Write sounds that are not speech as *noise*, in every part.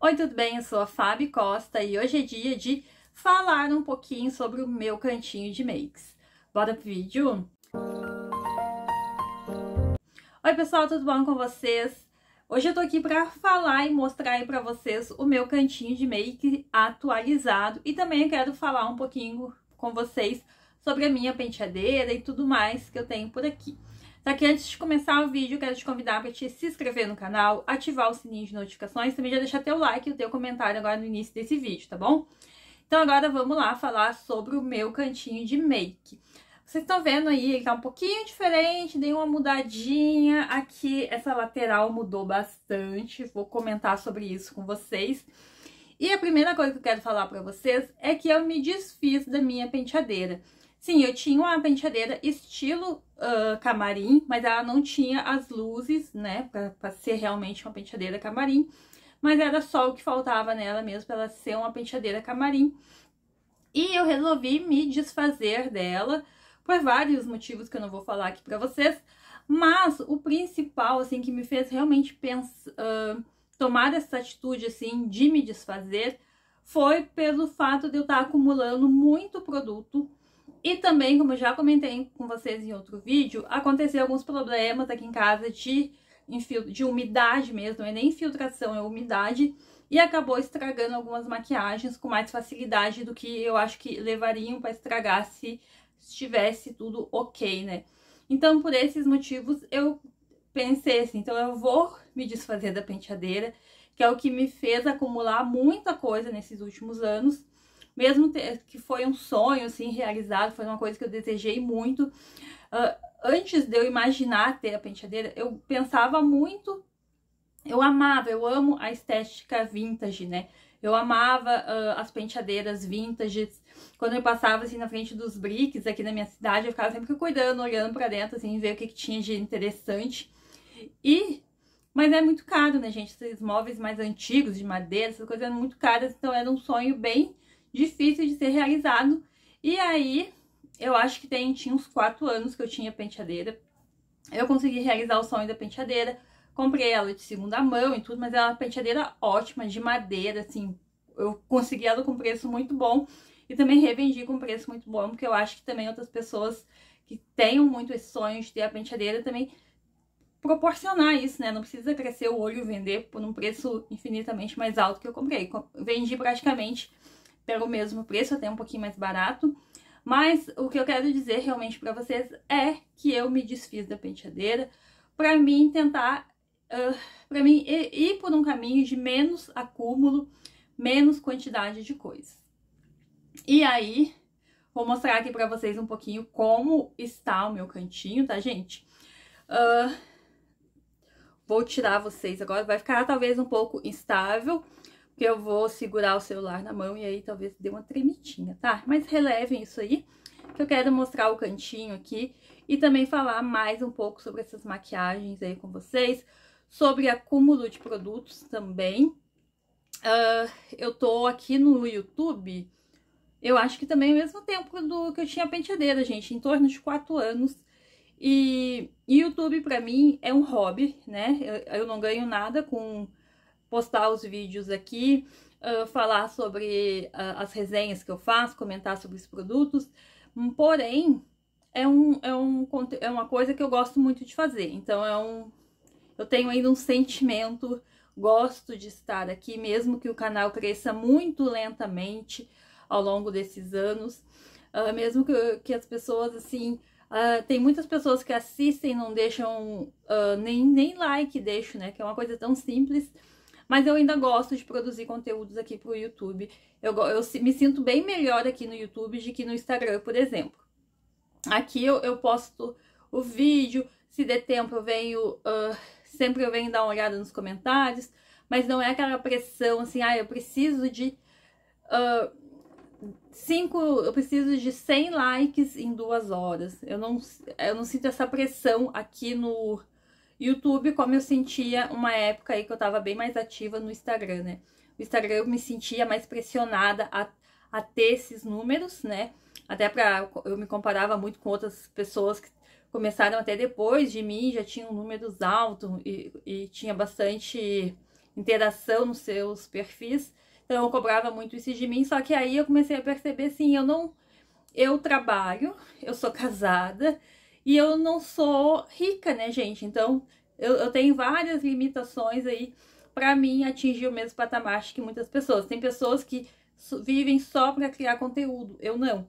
Oi, tudo bem? Eu sou a Fabi Costa e hoje é dia de falar um pouquinho sobre o meu cantinho de makes. Bora pro vídeo? Oi, pessoal, tudo bom com vocês? Hoje eu tô aqui para falar e mostrar aí para vocês o meu cantinho de make atualizado e também eu quero falar um pouquinho com vocês sobre a minha penteadeira e tudo mais que eu tenho por aqui. Só que antes de começar o vídeo, quero te convidar para te se inscrever no canal, ativar o sininho de notificações, também já deixar teu like e o teu comentário agora no início desse vídeo, tá bom? Então agora vamos lá falar sobre o meu cantinho de make. Vocês estão vendo aí, ele tá um pouquinho diferente, dei uma mudadinha aqui, essa lateral mudou bastante, vou comentar sobre isso com vocês. E a primeira coisa que eu quero falar para vocês é que eu me desfiz da minha penteadeira. Sim, eu tinha uma penteadeira estilo uh, camarim, mas ela não tinha as luzes, né, pra, pra, ser realmente uma penteadeira camarim. Mas era só o que faltava nela mesmo, pra ela ser uma penteadeira camarim. E eu resolvi me desfazer dela, por vários motivos que eu não vou falar aqui pra vocês. Mas o principal, assim, que me fez realmente pensar, uh, tomar essa atitude, assim, de me desfazer, foi pelo fato de eu estar acumulando muito produto e também, como já comentei com vocês em outro vídeo, aconteceu alguns problemas aqui em casa de, de umidade mesmo, não é nem infiltração é umidade, e acabou estragando algumas maquiagens com mais facilidade do que eu acho que levariam para estragar se estivesse tudo ok, né? Então, por esses motivos, eu pensei assim, então eu vou me desfazer da penteadeira, que é o que me fez acumular muita coisa nesses últimos anos, mesmo eh, que foi um sonho, assim, realizado, foi uma coisa que eu desejei muito. Uh, antes de eu imaginar ter a penteadeira, eu pensava muito, eu amava, eu amo a estética vintage, né? Eu amava uh, as penteadeiras vintage. Quando eu passava assim na frente dos bricks aqui na minha cidade, eu ficava sempre cuidando, olhando para dentro, assim, ver o que, que tinha de interessante. E mas é muito caro, né, gente? Esses móveis mais antigos, de madeira, essas coisas eram muito caras, então era um sonho bem difícil de ser realizado. E aí, eu acho que tem, tinha uns 4 anos que eu tinha penteadeira. Eu consegui realizar o sonho da penteadeira. Comprei ela de segunda mão e tudo, mas ela é uma penteadeira ótima, de madeira, assim. Eu consegui ela com preço muito bom e também revendi com preço muito bom, porque eu acho que também outras pessoas que tenham muito esse sonho de ter a penteadeira também proporcionar isso, né? Não precisa crescer o olho e vender por um preço infinitamente mais alto que eu comprei. Vendi praticamente pelo mesmo preço, até um pouquinho mais barato. Mas o que eu quero dizer realmente para vocês é que eu me desfiz da penteadeira para mim tentar, uh, para mim ir, por um caminho de menos acúmulo, menos quantidade de coisas. E aí, vou mostrar aqui para vocês um pouquinho como está o meu cantinho, tá, gente? Uh, vou tirar vocês agora, vai ficar talvez um pouco instável, que eu vou segurar o celular na mão e aí talvez dê uma tremitinha, tá? Mas relevem isso aí, que eu quero mostrar o cantinho aqui e também falar mais um pouco sobre essas maquiagens aí com vocês, sobre acúmulo de produtos também. Uh, eu tô aqui no YouTube, eu acho que também ao é mesmo tempo do que eu tinha penteadeira, gente, em torno de 4 anos. E YouTube para mim é um hobby, né? Eu, eu não ganho nada com postar os vídeos aqui, uh, falar sobre uh, as resenhas que eu faço, comentar sobre os produtos, hum, porém, é, um, é, um, é uma coisa que eu gosto muito de fazer, então é um, eu tenho ainda um sentimento, gosto de estar aqui, mesmo que o canal cresça muito lentamente ao longo desses anos, uh, mesmo que, que as pessoas, assim, Uh, tem muitas pessoas que assistem, não deixam uh, nem, nem like, deixo, né? Que é uma coisa tão simples. Mas eu ainda gosto de produzir conteúdos aqui pro YouTube. Eu, eu me sinto bem melhor aqui no YouTube do que no Instagram, por exemplo. Aqui eu, eu posto o vídeo, se der tempo eu venho, uh, sempre eu venho dar uma olhada nos comentários, mas não é aquela pressão assim, ah, eu preciso de... Uh, cinco, eu preciso de 100 likes em duas horas. Eu não, eu não sinto essa pressão aqui no, YouTube, como eu sentia uma época aí que eu tava bem mais ativa no Instagram, né? O Instagram eu me sentia mais pressionada a, a ter esses números, né? Até pra. Eu me comparava muito com outras pessoas que começaram até depois de mim, já tinham números altos e, e tinha bastante interação nos seus perfis. Então eu cobrava muito isso de mim, só que aí eu comecei a perceber assim, eu não eu trabalho, eu sou *laughs* casada, e eu não sou rica, né, gente? Então, eu, eu tenho várias limitações aí para mim atingir o mesmo patamar que muitas pessoas. Tem pessoas que vivem só para criar conteúdo, eu não.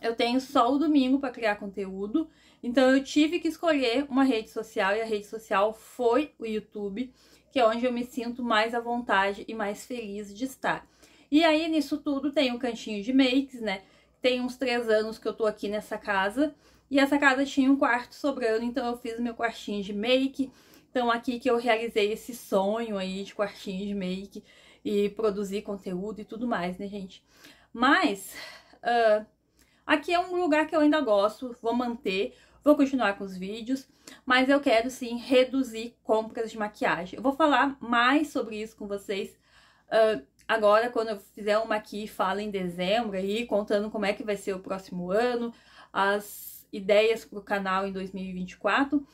Eu tenho só o domingo para criar conteúdo, então eu tive que escolher uma rede social e a rede social foi o YouTube, que é onde eu me sinto mais à vontade e mais feliz de estar. E aí nisso tudo tem o um cantinho de makes, né? Tem uns três anos que eu tô aqui nessa casa e essa casa tinha um quarto sobrando, então eu fiz meu quartinho de make. Então aqui que eu realizei esse sonho aí de quartinho de make e produzir conteúdo e tudo mais, né, gente? Mas uh, aqui é um lugar que eu ainda gosto, vou manter, vou continuar com os vídeos, mas eu quero sim reduzir compras de maquiagem. Eu vou falar mais sobre isso com vocês uh, agora, quando eu fizer uma aqui fala em dezembro aí, contando como é que vai ser o próximo ano, as ideias para o canal em 2024.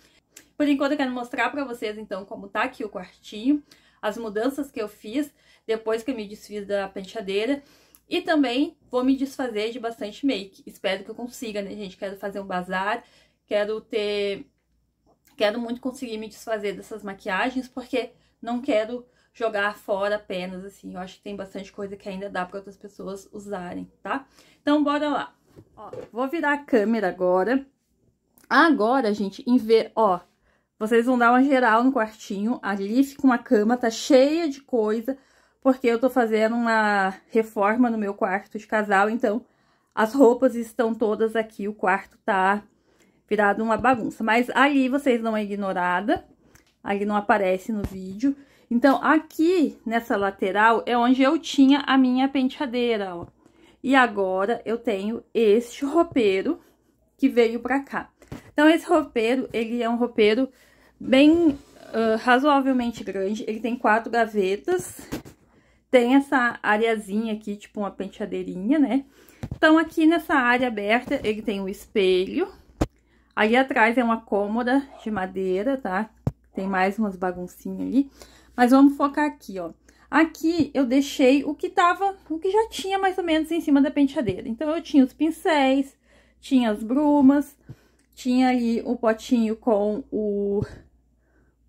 Por enquanto eu quero mostrar para vocês então como tá aqui o quartinho, as mudanças que eu fiz depois que eu me desfiz da penteadeira e também vou me desfazer de bastante make. Espero que eu consiga, né, gente? Quero fazer um bazar, quero ter... Quero muito conseguir me desfazer dessas maquiagens, porque não quero jogar fora apenas, assim. Eu acho que tem bastante coisa que ainda dá para outras pessoas usarem, tá? Então, bora lá! Ó, vou virar a câmera agora. Agora, gente, em ver, ó, vocês vão dar uma geral no quartinho. Ali fica uma cama, tá cheia de coisa, porque eu tô fazendo uma reforma no meu quarto de casal, então as roupas estão todas aqui, o quarto tá virado uma bagunça. Mas ali vocês não é ignorada, ali não aparece no vídeo. Então, aqui nessa lateral é onde eu tinha a minha penteadeira, ó. E agora, eu tenho este roupeiro que veio pra cá. Então, esse roupeiro, ele é um roupeiro bem uh, razoavelmente grande. Ele tem quatro gavetas. Tem essa areazinha aqui, tipo uma penteadeirinha, né? Então, aqui nessa área aberta, ele tem um espelho. Ali atrás é uma cômoda de madeira, tá? Tem mais umas baguncinhas ali. Mas vamos focar aqui, ó. Aqui eu deixei o que tava, o que já tinha mais ou menos em cima da penteadeira. Então, eu tinha os pincéis, tinha as brumas, tinha ali o potinho com o,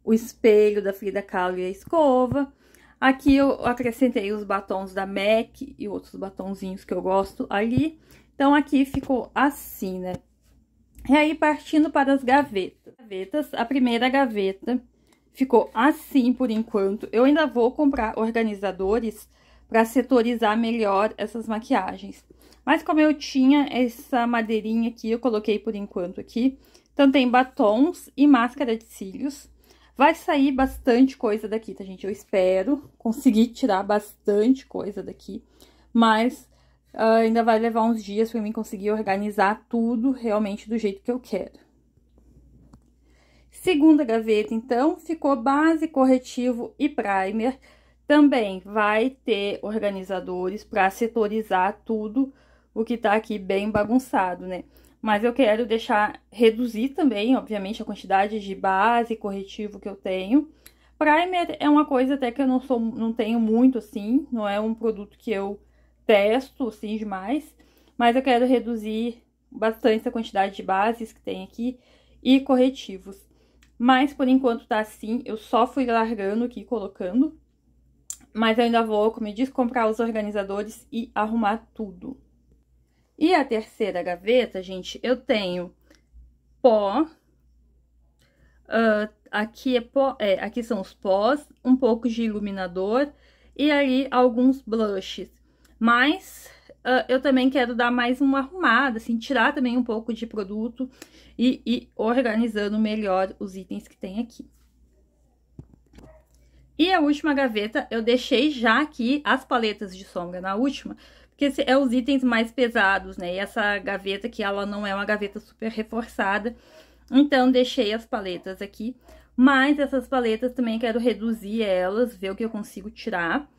o espelho da Frida Kahlo e a escova. Aqui eu acrescentei os batons da MAC e outros batonzinhos que eu gosto ali. Então, aqui ficou assim, né? E aí, partindo para as gavetas. gavetas a primeira gaveta ficou assim por enquanto. Eu ainda vou comprar organizadores para setorizar melhor essas maquiagens. Mas como eu tinha essa madeirinha aqui, eu coloquei por enquanto aqui. Então, tem batons e máscara de cílios. Vai sair bastante coisa daqui, tá, gente? Eu espero conseguir tirar bastante coisa daqui. Mas uh, ainda vai levar uns dias para mim conseguir organizar tudo realmente do jeito que eu quero. Segunda gaveta, então, ficou base, corretivo e primer. Também vai ter organizadores para setorizar tudo o que tá aqui bem bagunçado, né? Mas eu quero deixar, reduzir também, obviamente, a quantidade de base, corretivo que eu tenho. Primer é uma coisa até que eu não, sou, não tenho muito, assim, não é um produto que eu testo, assim, demais. Mas eu quero reduzir bastante a quantidade de bases que tem aqui e corretivos. Mas por enquanto tá assim, eu só fui largando aqui colocando. Mas eu ainda vou, como eu disse, comprar os organizadores e arrumar tudo. E a terceira gaveta, gente, eu tenho pó. Uh, aqui, é pó é, aqui são os pós, um pouco de iluminador e ali alguns blushes. Mas Uh, eu também quero dar mais uma arrumada, assim, tirar também um pouco de produto e ir organizando melhor os itens que tem aqui. E a última gaveta, eu deixei já aqui as paletas de sombra na última, porque esse é os itens mais pesados, né? E essa gaveta aqui, ela não é uma gaveta super reforçada, então deixei as paletas aqui. Mas essas paletas também quero reduzir elas, ver o que eu consigo tirar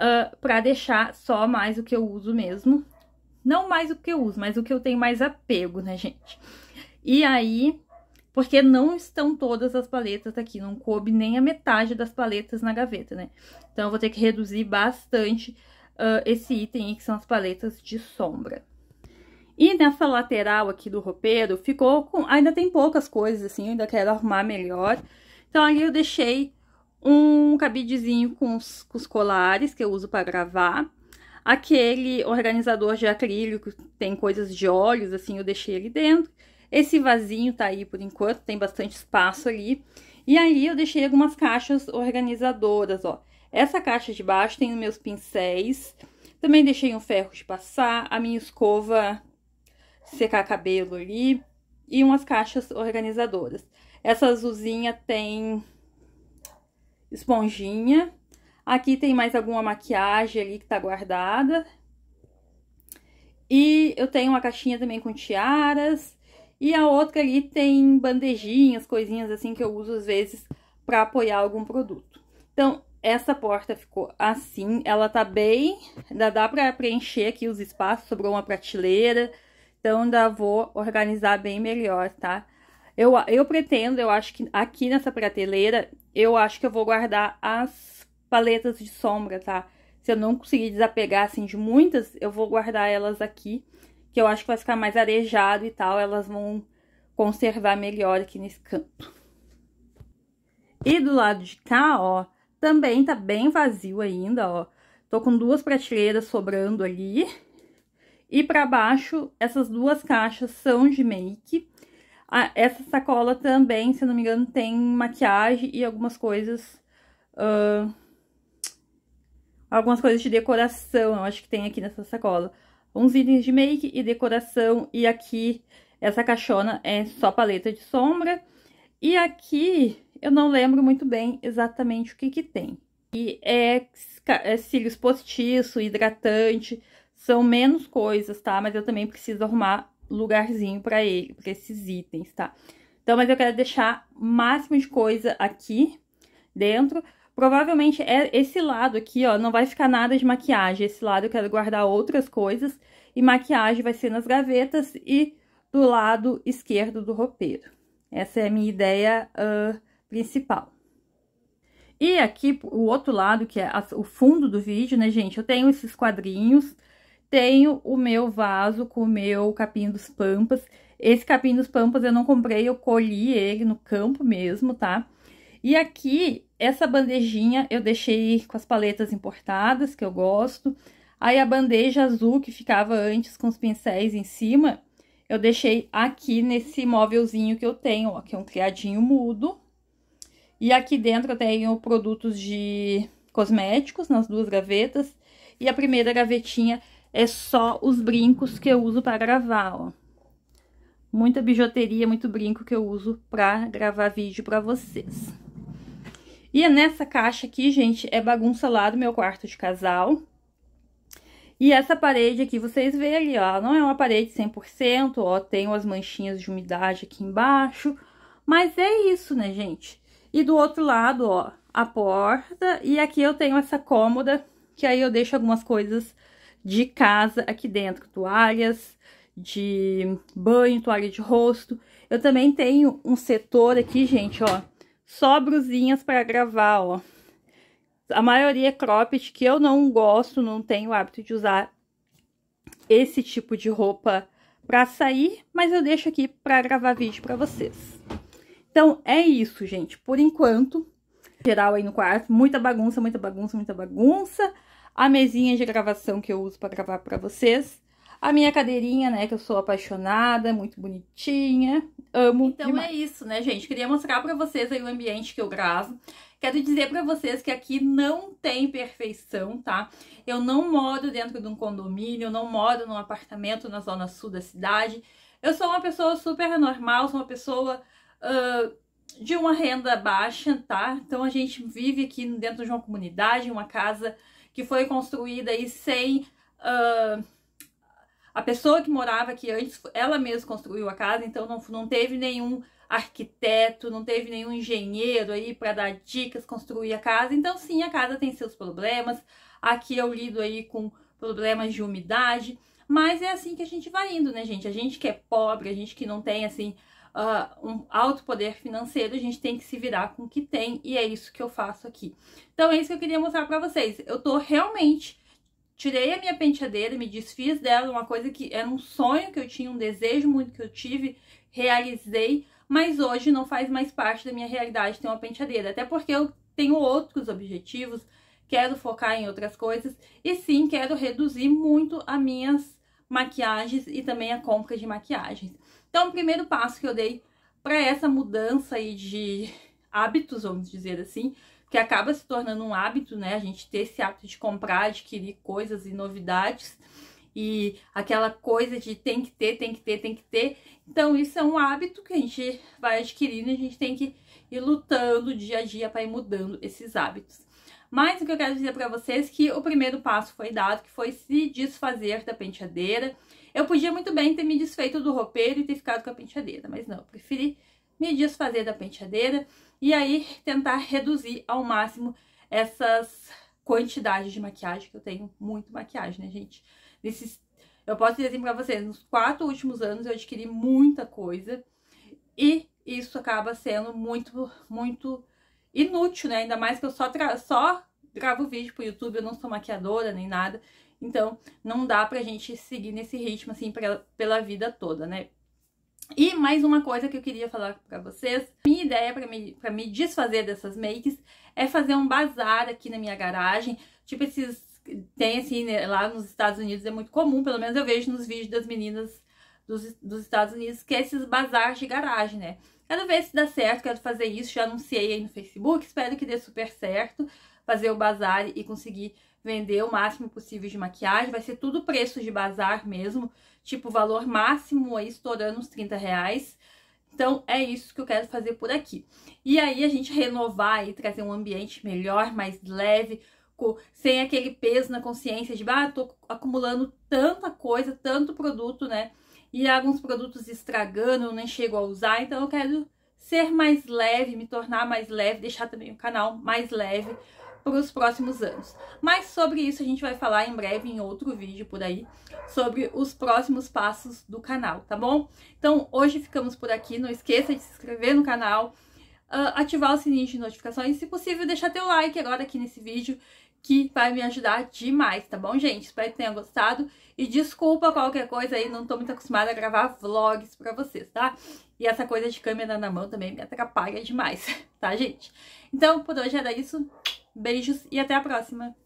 uh, pra deixar só mais o que eu uso mesmo. Não mais o que eu uso, mas o que eu tenho mais apego, né, gente? E aí, porque não estão todas as paletas aqui, não coube nem a metade das paletas na gaveta, né? Então, eu vou ter que reduzir bastante uh, esse item aí, que são as paletas de sombra. E nessa lateral aqui do roupeiro, ficou com... Ainda tem poucas coisas, assim, eu ainda quero arrumar melhor. Então, ali eu deixei um cabidezinho com os, com os colares que eu uso para gravar, aquele organizador de acrílico tem coisas de olhos, assim, eu deixei ali dentro. Esse vasinho tá aí por enquanto, tem bastante espaço ali. E aí eu deixei algumas caixas organizadoras, ó. Essa caixa de baixo tem os meus pincéis, também deixei um ferro de passar, a minha escova secar cabelo ali e umas caixas organizadoras. Essa azulzinha tem esponjinha. Aqui tem mais alguma maquiagem ali que tá guardada. E eu tenho uma caixinha também com tiaras. E a outra ali tem bandejinhas, coisinhas assim que eu uso às vezes para apoiar algum produto. Então, essa porta ficou assim, ela tá bem, ainda dá para preencher aqui os espaços, sobrou uma prateleira, então ainda vou organizar bem melhor, tá? Eu, eu pretendo, eu acho que aqui nessa prateleira, eu acho que eu vou guardar as paletas de sombra, tá? Se eu não conseguir desapegar, assim, de muitas, eu vou guardar elas aqui, que eu acho que vai ficar mais arejado e tal, elas vão conservar melhor aqui nesse canto. E do lado de cá, ó, também tá bem vazio ainda, ó. Tô com duas prateleiras sobrando ali. E pra baixo, essas duas caixas são de make. Ah, essa sacola também, se não me engano, tem maquiagem e algumas coisas... Uh, algumas coisas de decoração, eu acho que tem aqui nessa sacola. Uns itens de make e decoração, e aqui essa caixona é só paleta de sombra. E aqui eu não lembro muito bem exatamente o que que tem. E é, é cílios postiço, hidratante, são menos coisas, tá? Mas eu também preciso arrumar lugarzinho pra ele, pra esses itens, tá? Então, mas eu quero deixar o máximo de coisa aqui dentro. Provavelmente é esse lado aqui, ó, não vai ficar nada de maquiagem. Esse lado eu quero guardar outras coisas e maquiagem vai ser nas gavetas e do lado esquerdo do roupeiro. Essa é a minha ideia uh, principal. E aqui, o outro lado, que é a, o fundo do vídeo, né, gente? Eu tenho esses quadrinhos tenho o meu vaso com o meu capim dos pampas. Esse capim dos pampas eu não comprei, eu colhi ele no campo mesmo, tá? E aqui, essa bandejinha eu deixei com as paletas importadas, que eu gosto. Aí a bandeja azul que ficava antes com os pincéis em cima, eu deixei aqui nesse móvelzinho que eu tenho, ó, que é um criadinho mudo. E aqui dentro eu tenho produtos de cosméticos nas duas gavetas. E a primeira gavetinha é só os brincos que eu uso para gravar, ó. Muita bijuteria, muito brinco que eu uso para gravar vídeo para vocês. E nessa caixa aqui, gente, é bagunça lá do meu quarto de casal. E essa parede aqui, vocês veem ali, ó, não é uma parede 100%, ó, tem umas manchinhas de umidade aqui embaixo. Mas é isso, né, gente? E do outro lado, ó, a porta. E aqui eu tenho essa cômoda, que aí eu deixo algumas coisas de casa aqui dentro, toalhas de banho, toalha de rosto. Eu também tenho um setor aqui, gente, ó, só brusinhas para gravar, ó. A maioria é cropped, que eu não gosto, não tenho o hábito de usar esse tipo de roupa para sair, mas eu deixo aqui para gravar vídeo para vocês. Então, é isso, gente. Por enquanto, geral aí no quarto, muita bagunça, muita bagunça, muita bagunça a mesinha de gravação que eu uso para gravar para vocês, a minha cadeirinha, né, que eu sou apaixonada, muito bonitinha, amo. Então é demais. é isso, né, gente? Queria mostrar para vocês aí o ambiente que eu gravo. Quero dizer para vocês que aqui não tem perfeição, tá? Eu não moro dentro de um condomínio, eu não moro num apartamento na zona sul da cidade. Eu sou uma pessoa super normal, sou uma pessoa uh, de uma renda baixa, tá? Então a gente vive aqui dentro de uma comunidade, uma casa que foi construída aí sem... Uh, a pessoa que morava aqui antes, ela mesma construiu a casa, então não, não teve nenhum arquiteto, não teve nenhum engenheiro aí para dar dicas, construir a casa. Então, sim, a casa tem seus problemas. Aqui eu lido aí com problemas de umidade, mas é assim que a gente vai indo, né, gente? A gente que é pobre, a gente que não tem assim uh, um alto poder financeiro, a gente tem que se virar com o que tem, e é isso que eu faço aqui. Então é isso que eu queria mostrar pra vocês. Eu tô realmente tirei a minha penteadeira, me desfiz dela, uma coisa que era um sonho que eu tinha, um desejo muito que eu tive, realizei, mas hoje não faz mais parte da minha realidade ter uma penteadeira, até porque eu tenho outros objetivos, quero focar em outras coisas e sim, quero reduzir muito as minhas maquiagens e também a compra de maquiagens. Então, o primeiro passo que eu dei para essa mudança aí de hábitos, vamos dizer assim, que acaba se tornando um hábito, né? A gente ter esse hábito de comprar, adquirir coisas e novidades e aquela coisa de tem que ter, tem que ter, tem que ter. Então, isso é um hábito que a gente vai adquirindo e a gente tem que ir lutando dia a dia para ir mudando esses hábitos. Mas o que eu quero dizer para vocês é que o primeiro passo foi dado, que foi se desfazer da penteadeira eu podia muito bem ter me desfeito do roupeiro e ter ficado com a penteadeira, mas não, eu preferi me desfazer da penteadeira e aí tentar reduzir ao máximo essas quantidades de maquiagem, que eu tenho muito maquiagem, né, gente? Nesses, eu posso dizer assim pra vocês, nos quatro últimos anos eu adquiri muita coisa e isso acaba sendo muito, muito inútil, né? Ainda mais que eu só, só gravo vídeo pro YouTube, eu não sou maquiadora nem nada. Então, não dá pra gente seguir nesse ritmo, assim, pra, pela vida toda, né? E mais uma coisa que eu queria falar para vocês. Minha ideia para me, pra me desfazer dessas makes é fazer um bazar aqui na minha garagem. Tipo esses... Tem assim, né, lá nos Estados Unidos é muito comum, pelo menos eu vejo nos vídeos das meninas dos, dos Estados Unidos, que é esses bazar de garagem, né? Quero ver se dá certo, quero fazer isso, já anunciei aí no Facebook, espero que dê super certo fazer o bazar e conseguir vender o máximo possível de maquiagem. Vai ser tudo preço de bazar mesmo, tipo valor máximo aí estourando uns 30 reais. Então é isso que eu quero fazer por aqui. E aí a gente renovar e trazer um ambiente melhor, mais leve, com, sem aquele peso na consciência de, ah, tô acumulando tanta coisa, tanto produto, né? E alguns produtos estragando, eu nem chego a usar, então eu quero ser mais leve, me tornar mais leve, deixar também o canal mais leve para os próximos anos. Mas sobre isso a gente vai falar em breve em outro vídeo por aí, sobre os próximos passos do canal, tá bom? Então hoje ficamos por aqui, não esqueça de se inscrever no canal, ah, ativar o sininho de notificações e se possível deixar teu like agora aqui nesse vídeo que vai me ajudar demais, tá bom, gente? Espero que tenha gostado e desculpa qualquer coisa aí, não tô muito acostumada a gravar vlogs pra vocês, tá? E essa coisa de câmera na mão também me atrapalha demais, *laughs* tá, gente? Então, por hoje era isso. Beijos e até a próxima!